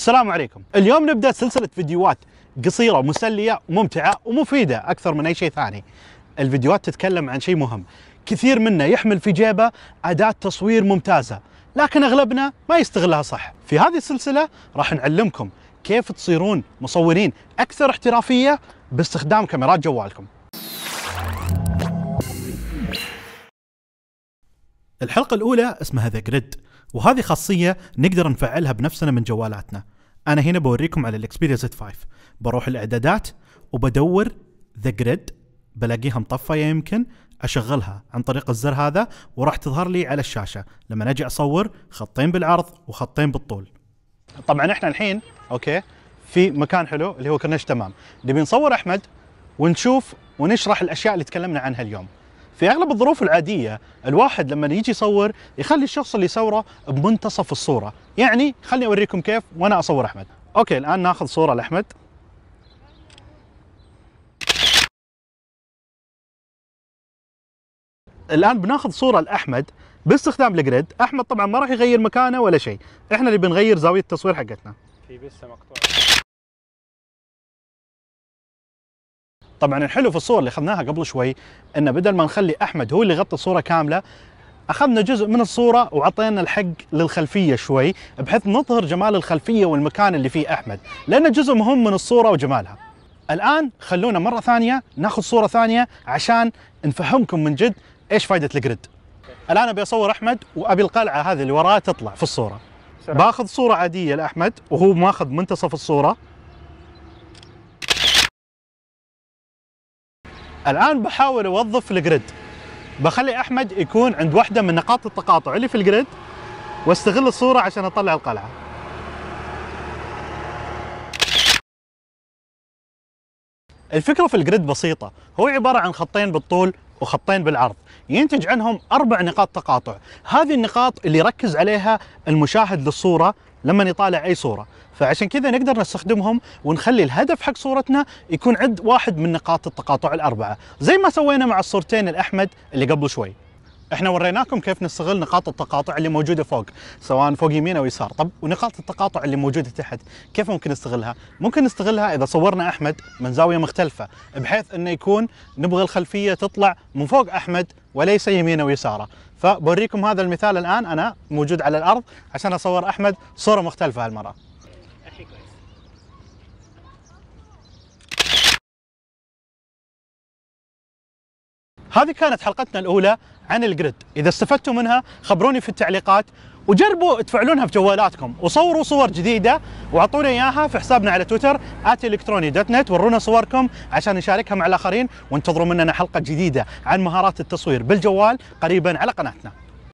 السلام عليكم اليوم نبدأ سلسلة فيديوهات قصيرة ومسلية وممتعة ومفيدة أكثر من أي شيء ثاني الفيديوهات تتكلم عن شيء مهم كثير منا يحمل في جيبه أداة تصوير ممتازة لكن أغلبنا ما يستغلها صح في هذه السلسلة راح نعلمكم كيف تصيرون مصورين أكثر احترافية باستخدام كاميرات جوالكم الحلقة الأولى اسمها ذا جريد وهذه خاصية نقدر نفعلها بنفسنا من جوالاتنا انا هنا بوريكم على الاكسبيريا زد 5 بروح الاعدادات وبدور ذا جريد بلاقيها مطفيه يمكن اشغلها عن طريق الزر هذا وراح تظهر لي على الشاشه لما اجي اصور خطين بالعرض وخطين بالطول طبعا احنا الحين اوكي في مكان حلو اللي هو كرنش تمام نبي نصور احمد ونشوف ونشرح الاشياء اللي تكلمنا عنها اليوم في اغلب الظروف العاديه الواحد لما يجي يصور يخلي الشخص اللي يصوره بمنتصف الصوره يعني خليني اوريكم كيف وانا اصور احمد اوكي الان ناخذ صوره لاحمد الان بناخذ صوره لاحمد باستخدام الجريد احمد طبعا ما راح يغير مكانه ولا شيء احنا اللي بنغير زاويه التصوير حقتنا في بس مقطوع طبعا الحلو في الصور اللي اخذناها قبل شوي ان بدل ما نخلي احمد هو اللي يغطي الصوره كامله اخذنا جزء من الصوره وعطينا الحق للخلفيه شوي بحيث نظهر جمال الخلفيه والمكان اللي فيه احمد لانه جزء مهم من الصوره وجمالها الان خلونا مره ثانيه ناخذ صوره ثانيه عشان نفهمكم من جد ايش فائده الجريد الان ابي اصور احمد وابي القلعه هذه اللي وراه تطلع في الصوره باخذ صوره عاديه لاحمد وهو ماخذ منتصف الصوره الآن بحاول أوظف الجريد بخلي أحمد يكون عند واحدة من نقاط التقاطع اللي في الجريد واستغل الصورة عشان أطلع القلعة الفكرة في الجريد بسيطة هو عبارة عن خطين بالطول وخطين بالعرض ينتج عنهم أربع نقاط تقاطع هذه النقاط اللي يركز عليها المشاهد للصورة لما يطالع أي صورة فعشان كذا نقدر نستخدمهم ونخلي الهدف حق صورتنا يكون عند واحد من نقاط التقاطع الأربعة زي ما سوينا مع الصورتين الأحمد اللي قبل شوي احنا وريناكم كيف نستغل نقاط التقاطع اللي موجوده فوق سواء فوق يمين او يسار طب ونقاط التقاطع اللي موجوده تحت كيف ممكن نستغلها ممكن نستغلها اذا صورنا احمد من زاويه مختلفه بحيث انه يكون نبغى الخلفيه تطلع من فوق احمد وليس يمين ويساره فبوريكم هذا المثال الان انا موجود على الارض عشان اصور احمد صوره مختلفه هالمره هذه كانت حلقتنا الأولى عن الجريد إذا استفدتوا منها خبروني في التعليقات وجربوا تفعلونها في جوالاتكم وصوروا صور جديدة واعطونا إياها في حسابنا على تويتر الكتروني دوت نت ورونا صوركم عشان نشاركها مع الآخرين وانتظروا مننا حلقة جديدة عن مهارات التصوير بالجوال قريبا على قناتنا